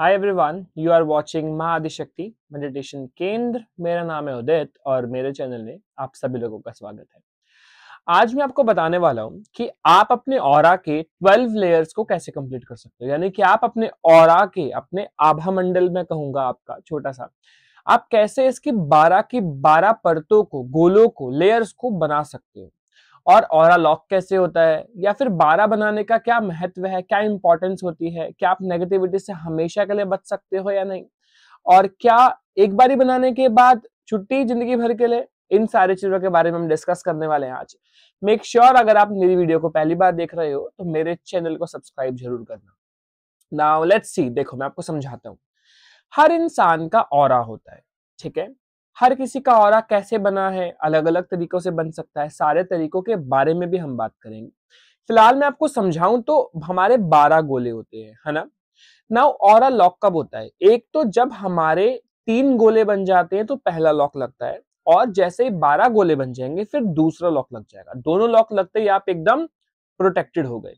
hi everyone you are watching Mahadishakti meditation केंद्र मेरा नाम है उदित और मेरे चैनल में आप सभी लोगों का स्वागत है आज मैं आपको बताने वाला हूं कि आप अपने और के 12 लेयर्स को कैसे कंप्लीट कर सकते हो यानी कि आप अपने और के अपने आभा मंडल में कहूंगा आपका छोटा सा आप कैसे इसकी बारह की बारह परतों को गोलों को लेयर्स को बना सकते हो और और लॉक कैसे होता है या फिर बारह बनाने का क्या महत्व है क्या इंपॉर्टेंस होती है क्या आप नेगेटिविटी से हमेशा के लिए बच सकते हो या नहीं और क्या एक बारी बनाने के बाद छुट्टी जिंदगी भर के लिए इन सारी चीजों के बारे में हम डिस्कस करने वाले हैं आज मेक श्योर sure अगर आप मेरी वीडियो को पहली बार देख रहे हो तो मेरे चैनल को सब्सक्राइब जरूर करना नाउ लेट्स सी देखो मैं आपको समझाता हूँ हर इंसान का और होता है ठीक है हर किसी का और कैसे बना है अलग अलग तरीकों से बन सकता है सारे तरीकों के बारे में भी हम बात करेंगे फिलहाल मैं आपको समझाऊं तो हमारे बारह गोले होते हैं है ना नाउ और लॉक कब होता है एक तो जब हमारे तीन गोले बन जाते हैं तो पहला लॉक लगता है और जैसे ही बारह गोले बन जाएंगे फिर दूसरा लॉक लग जाएगा दोनों लॉक लगते ही आप एकदम प्रोटेक्टेड हो गए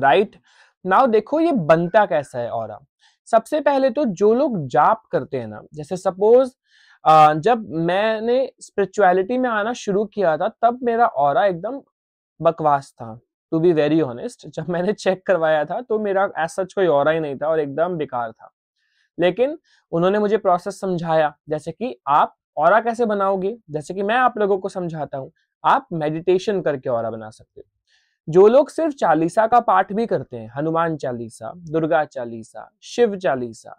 राइट नाउ देखो ये बनता कैसा है और सबसे पहले तो जो लोग जाप करते हैं ना जैसे सपोज जब मैंने स्पिरिचुअलिटी में आना शुरू किया था तब मेरा और एकदम बकवास था टू बी वेरी ऑनेस्ट जब मैंने चेक करवाया था तो मेरा ऐसा कोई और ही नहीं था और एकदम बेकार था लेकिन उन्होंने मुझे प्रोसेस समझाया जैसे कि आप और कैसे बनाओगे जैसे कि मैं आप लोगों को समझाता हूँ आप मेडिटेशन करके और बना सकते हो जो लोग सिर्फ चालीसा का पाठ भी करते हैं हनुमान चालीसा दुर्गा चालीसा शिव चालीसा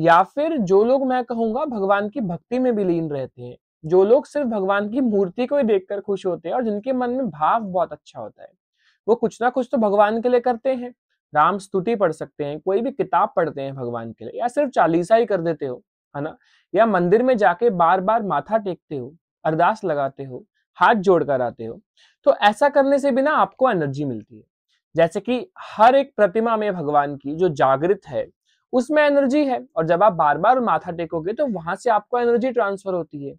या फिर जो लोग मैं कहूंगा भगवान की भक्ति में भी लीन रहते हैं जो लोग सिर्फ भगवान की मूर्ति को ही देखकर खुश होते हैं और जिनके मन में भाव बहुत अच्छा होता है वो कुछ ना कुछ तो भगवान के लिए करते हैं राम स्तुति पढ़ सकते हैं कोई भी किताब पढ़ते हैं भगवान के लिए या सिर्फ चालीसा ही कर देते हो है ना या मंदिर में जाके बार बार माथा टेकते हो अरदास लगाते हो हाथ जोड़कर आते हो तो ऐसा करने से भी ना आपको एनर्जी मिलती है जैसे कि हर एक प्रतिमा में भगवान की जो जागृत है उसमें एनर्जी है और जब आप बार बार माथा टेकोगे तो वहां से आपको एनर्जी ट्रांसफर होती है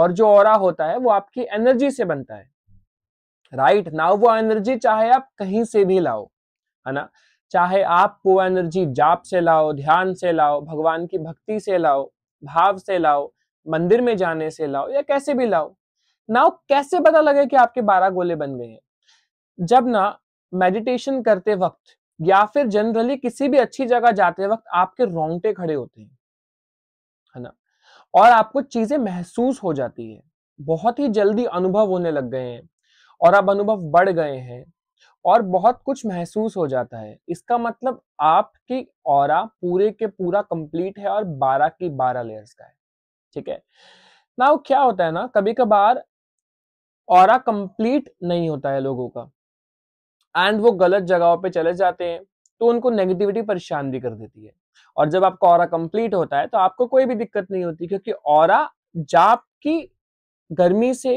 और जो और होता है वो आपकी एनर्जी से बनता है राइट नाउ वो एनर्जी चाहे आप कहीं से भी लाओ है ना चाहे आप वो एनर्जी जाप से लाओ ध्यान से लाओ भगवान की भक्ति से लाओ भाव से लाओ मंदिर में जाने से लाओ या कैसे भी लाओ नाउ कैसे पता लगे कि आपके बारह गोले बन गए हैं जब ना मेडिटेशन करते वक्त या फिर जनरली किसी भी अच्छी जगह जाते वक्त आपके रोंगटे खड़े होते हैं है ना और आपको चीजें महसूस हो जाती है बहुत ही जल्दी अनुभव होने लग गए हैं और अब अनुभव बढ़ गए हैं और बहुत कुछ महसूस हो जाता है इसका मतलब आपकी और पूरे के पूरा कंप्लीट है और बारह की बारह लेयर्स का है ठीक है नाउ क्या होता है ना कभी कभार और कंप्लीट नहीं होता है लोगों का एंड वो गलत जगहों पे चले जाते हैं तो उनको नेगेटिविटी परेशान भी कर देती है और जब आपका और कंप्लीट होता है तो आपको कोई भी दिक्कत नहीं होती क्योंकि और जाप की गर्मी से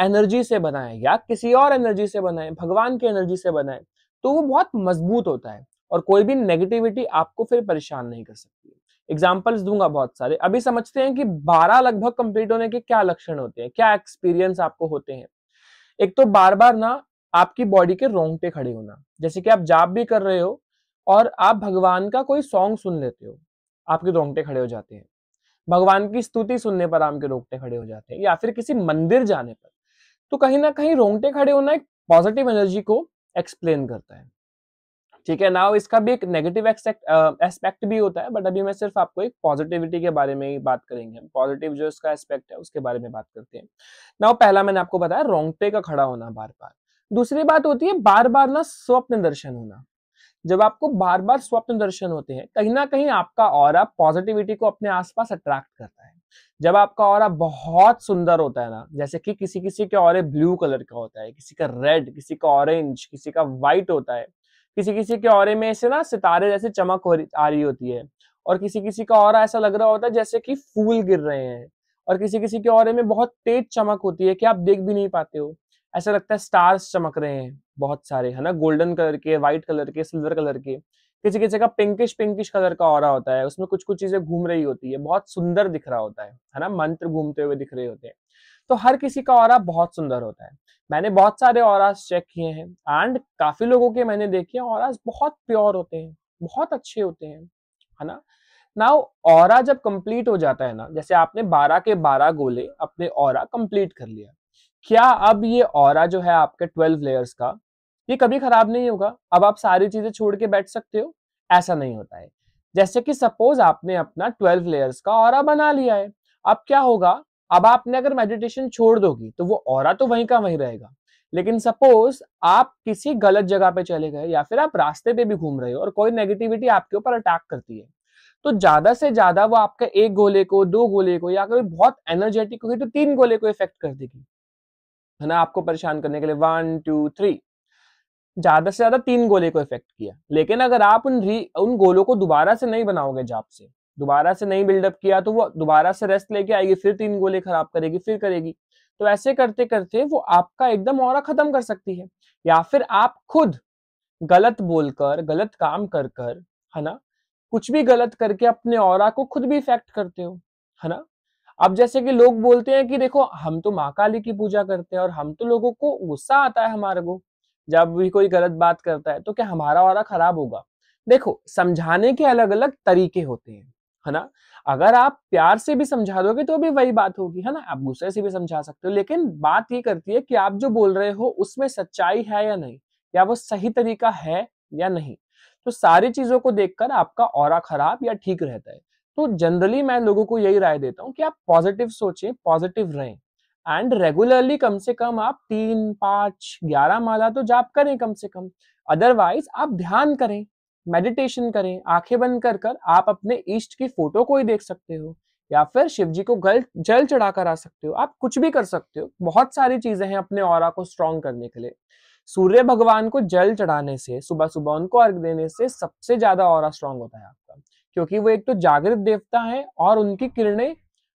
एनर्जी से बनाए या किसी और एनर्जी से बनाए भगवान की एनर्जी से बनाए तो वो बहुत मजबूत होता है और कोई भी नेगेटिविटी आपको फिर परेशान नहीं कर सकती एग्जाम्पल्स दूंगा बहुत सारे अभी समझते हैं कि 12 लगभग कंप्लीट होने के क्या लक्षण होते हैं क्या एक्सपीरियंस आपको होते हैं एक तो बार बार ना आपकी बॉडी के रोंगटे खड़े होना जैसे कि आप जाप भी कर रहे हो और आप भगवान का कोई सॉन्ग सुन लेते हो आपके रोंगटे खड़े हो जाते हैं भगवान की स्तुति सुनने पर आपके रोंगटे खड़े हो जाते हैं या फिर किसी मंदिर जाने पर तो कहीं ना कहीं रोंगटे खड़े होना एक पॉजिटिव एनर्जी को एक्सप्लेन करता है ठीक है नाउ इसका भी एक नेगेटिव एस्पेक्ट uh, भी होता है बट अभी मैं सिर्फ आपको एक पॉजिटिविटी के बारे में ही बात करेंगे पॉजिटिव जो इसका एस्पेक्ट है उसके बारे में बात करते हैं नाउ पहला मैंने आपको बताया रोंगटे का खड़ा होना बार बार दूसरी बात होती है बार बार ना स्वप्न दर्शन होना जब आपको बार बार स्वप्न दर्शन होते हैं कहीं ना कहीं आपका और पॉजिटिविटी को अपने आसपास अट्रैक्ट करता है जब आपका और बहुत सुंदर होता है ना जैसे कि किसी किसी के और ब्लू कलर का होता है किसी का रेड किसी का ऑरेंज किसी का व्हाइट होता है किसी किसी के और में ऐसे ना सितारे जैसे चमक हो रही आ रही होती है और किसी किसी का और ऐसा लग रहा होता है जैसे कि फूल गिर रहे हैं और किसी किसी के और में बहुत तेज चमक होती है कि आप देख भी नहीं पाते हो ऐसा लगता है स्टार्स चमक रहे हैं बहुत सारे है ना गोल्डन कलर के व्हाइट कलर के सिल्वर कलर के किसी किसी का पिंकिश पिंकिश कलर का और होता है उसमें कुछ कुछ चीजें घूम रही होती है बहुत सुंदर दिख रहा होता है है ना मंत्र घूमते हुए दिख रहे होते हैं तो हर किसी का और बहुत सुंदर होता है मैंने बहुत सारे और चेक किए हैं एंड काफी लोगों के मैंने देखे और बहुत प्योर होते हैं बहुत अच्छे होते हैं है ना नाउ और जब कंप्लीट हो जाता है ना जैसे आपने 12 के 12 गोले अपने और कंप्लीट कर लिया क्या अब ये और जो है आपके ट्वेल्व लेयर्स का ये कभी खराब नहीं होगा अब आप सारी चीजें छोड़ के बैठ सकते हो ऐसा नहीं होता है जैसे कि सपोज आपने अपना ट्वेल्व लेयर्स का और बना लिया है अब क्या होगा अब आपने अगर मेडिटेशन छोड़ दोगी तो वो और तो वहीं का वहीं रहेगा लेकिन सपोज आप किसी गलत जगह पे चले गए या फिर आप रास्ते पे भी घूम रहे हो और कोई नेगेटिविटी आपके ऊपर अटैक करती है तो ज्यादा से ज्यादा वो आपके एक गोले को दो गोले को या कोई बहुत एनर्जेटिक होगी तो तीन गोले को इफेक्ट कर देगी है ना आपको परेशान करने के लिए वन टू थ्री ज्यादा से ज्यादा तीन गोले को इफेक्ट किया लेकिन अगर आप उन री उन गोलों को दोबारा से नहीं बनाओगे जाप से दोबारा से नहीं बिल्डअप किया तो वो दोबारा से रेस्ट लेके आएगी फिर तीन गोले खराब करेगी फिर करेगी तो ऐसे करते करते वो आपका एकदम और खत्म कर सकती है या फिर आप खुद गलत बोलकर गलत काम कर कर है ना कुछ भी गलत करके अपने और को खुद भी इफेक्ट करते हो है ना अब जैसे कि लोग बोलते हैं कि देखो हम तो माँ काली की पूजा करते हैं और हम तो लोगों को गुस्सा आता है हमारे को जब भी कोई गलत बात करता है तो क्या हमारा वारा खराब होगा देखो समझाने के अलग अलग तरीके होते हैं है ना अगर आप प्यार से भी समझा दोगे तो भी वही बात होगी है ना आप गुस्से से भी समझा सकते हो लेकिन बात ये करती है कि आप जो बोल रहे हो उसमें सच्चाई है या नहीं या वो सही तरीका है या नहीं तो सारी चीजों को देखकर आपका और खराब या ठीक रहता है तो जनरली मैं लोगों को यही राय देता हूँ कि आप पॉजिटिव सोचें पॉजिटिव रहें एंड रेगुलरली कम से कम आप तीन पाँच ग्यारह माला तो जाप करें कम से कम अदरवाइज आप ध्यान करें मेडिटेशन करें आंखें बंद कर कर आप अपने ईष्ट की फोटो को ही देख सकते हो या फिर शिव जी को गल जल चढ़ा कर आ सकते हो आप कुछ भी कर सकते हो बहुत सारी चीजें हैं अपने और को स्ट्रांग करने के लिए सूर्य भगवान को जल चढ़ाने से सुबह सुबह उनको अर्घ देने से सबसे ज्यादा और स्ट्रांग होता है आपका क्योंकि वो एक तो जागृत देवता है और उनकी किरणें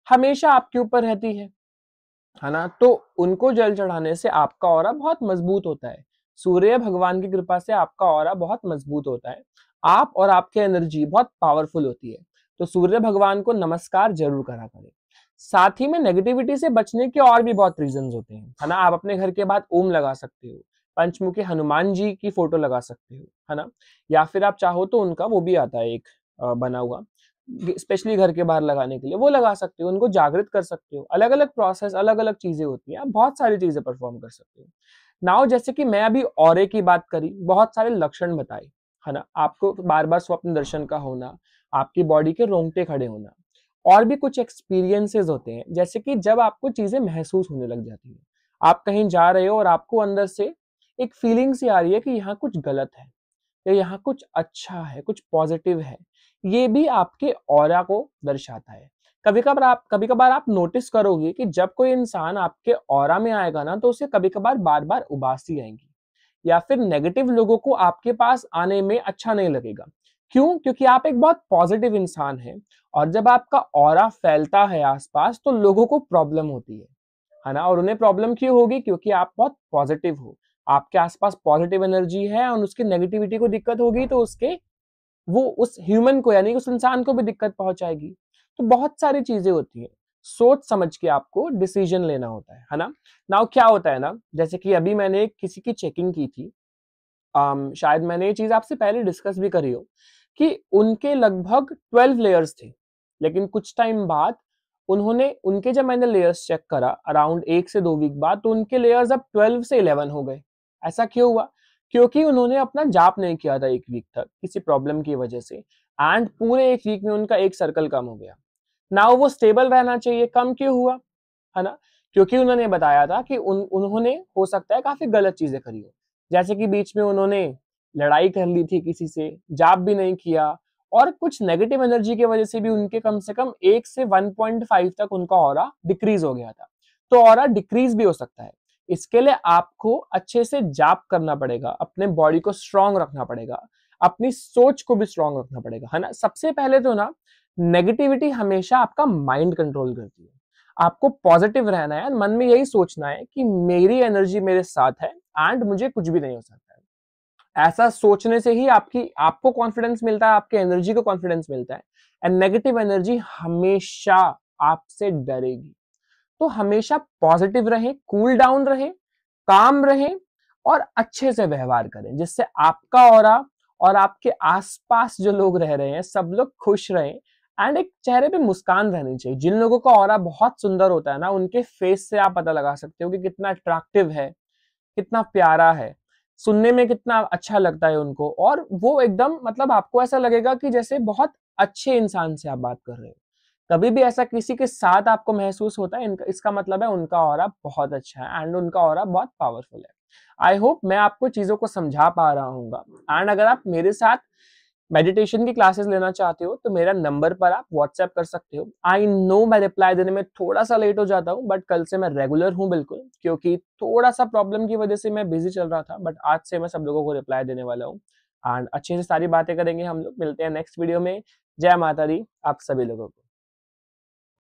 हमेशा आपके ऊपर रहती है है ना तो उनको जल चढ़ाने से आपका और बहुत मजबूत होता है सूर्य भगवान की कृपा से आपका और बहुत मजबूत होता है आप और आपकी एनर्जी बहुत पावरफुल होती है तो सूर्य भगवान को नमस्कार जरूर करा करें साथ ही में नेगेटिविटी से बचने के और भी बहुत रीजन होते हैं है ना आप अपने घर के बाद ओम लगा सकते हो पंचमुखी हनुमान जी की फोटो लगा सकते हो है ना या फिर आप चाहो तो उनका वो भी आता है एक बना हुआ स्पेशली घर के बाहर लगाने के लिए वो लगा सकते हो उनको जागृत कर सकते हो अलग अलग प्रोसेस अलग अलग चीजें होती हैं आप बहुत सारी चीजें परफॉर्म कर सकते हो नाउ जैसे कि मैं अभी और की बात करी बहुत सारे लक्षण बताए है ना आपको बार बार स्वप्न दर्शन का होना आपकी बॉडी के रोंगटे खड़े होना और भी कुछ एक्सपीरियंसेस होते हैं जैसे कि जब आपको चीजें महसूस होने लग जाती है आप कहीं जा रहे हो और आपको अंदर से एक फीलिंग सी आ रही है कि यहाँ कुछ गलत है या यहाँ कुछ अच्छा है कुछ पॉजिटिव है ये भी आपके और को दर्शाता है कभी कभार आप कभी कभार आप नोटिस करोगे कि जब कोई इंसान आपके और में आएगा ना तो उसे कभी कभार बार बार उबासी आएंगी या फिर नेगेटिव लोगों को आपके पास आने में अच्छा नहीं लगेगा क्यों क्योंकि आप एक बहुत पॉजिटिव इंसान हैं और जब आपका और फैलता है आसपास तो लोगों को प्रॉब्लम होती है है ना और उन्हें प्रॉब्लम क्यों होगी क्योंकि आप बहुत पॉजिटिव हो आपके आसपास पॉजिटिव एनर्जी है और उसकी नेगेटिविटी को दिक्कत होगी तो उसके वो उस ह्यूमन को यानी उस इंसान को भी दिक्कत पहुंचाएगी तो बहुत सारी चीजें होती है सोच समझ के आपको डिसीजन लेना होता है है ना नाउ क्या होता है ना जैसे कि अभी मैंने किसी की चेकिंग की थी आम, um, शायद मैंने ये चीज आपसे पहले डिस्कस भी करी हो कि उनके लगभग ट्वेल्व लेयर्स थे लेकिन कुछ टाइम बाद उन्होंने उनके जब मैंने लेयर्स चेक करा अराउंड एक से दो वीक बाद तो उनके लेयर्स अब ट्वेल्व से इलेवन हो गए ऐसा क्यों हुआ क्योंकि उन्होंने अपना जाप नहीं किया था एक वीक तक किसी प्रॉब्लम की वजह से एंड पूरे एक वीक में उनका एक सर्कल कम हो गया नाउ वो स्टेबल रहना चाहिए कम क्यों हुआ है ना क्योंकि उन्होंने बताया था कि उन उन्होंने हो सकता है काफी गलत चीजें करी हो जैसे कि बीच में उन्होंने लड़ाई कर ली थी किसी से जाप भी नहीं किया और कुछ नेगेटिव एनर्जी की वजह से भी उनके कम से कम एक से 1.5 तक उनका और डिक्रीज हो गया था तो और डिक्रीज भी हो सकता है इसके लिए आपको अच्छे से जाप करना पड़ेगा अपने बॉडी को स्ट्रांग रखना पड़ेगा अपनी सोच को भी स्ट्रांग रखना पड़ेगा है ना सबसे पहले तो ना नेगेटिविटी हमेशा आपका माइंड कंट्रोल करती है आपको पॉजिटिव रहना है मन में यही सोचना है कि मेरी एनर्जी मेरे साथ है एंड मुझे कुछ भी नहीं हो सकता है ऐसा सोचने से ही आपकी आपको कॉन्फिडेंस मिलता है आपके एनर्जी को कॉन्फिडेंस मिलता है एंड नेगेटिव एनर्जी हमेशा आपसे डरेगी तो हमेशा पॉजिटिव रहें कूल डाउन रहें काम रहें और अच्छे से व्यवहार करें जिससे आपका और और आपके आसपास जो लोग रह रहे हैं सब लोग खुश रहें एंड एक चेहरे पे मुस्कान रहनी चाहिए जिन लोगों का और बहुत सुंदर होता है ना उनके फेस से आप पता लगा सकते हो कि कितना अट्रैक्टिव है कितना प्यारा है सुनने में कितना अच्छा लगता है उनको और वो एकदम मतलब आपको ऐसा लगेगा कि जैसे बहुत अच्छे इंसान से आप बात कर रहे हो कभी भी ऐसा किसी के साथ आपको महसूस होता है इनका इसका मतलब है उनका और बहुत अच्छा है एंड उनका और बहुत पावरफुल है आई होप मैं आपको चीज़ों को समझा पा रहा हूँ एंड अगर आप मेरे साथ मेडिटेशन की क्लासेस लेना चाहते हो तो मेरा नंबर पर आप व्हाट्सएप कर सकते हो आई नो मैं रिप्लाई देने में थोड़ा सा लेट हो जाता हूँ बट कल से मैं रेगुलर हूँ बिल्कुल क्योंकि थोड़ा सा प्रॉब्लम की वजह से मैं बिजी चल रहा था बट आज से मैं सब लोगों को रिप्लाई देने वाला हूँ एंड अच्छे से सारी बातें करेंगे हम लोग मिलते हैं नेक्स्ट वीडियो में जय माता दी आप सभी लोगों को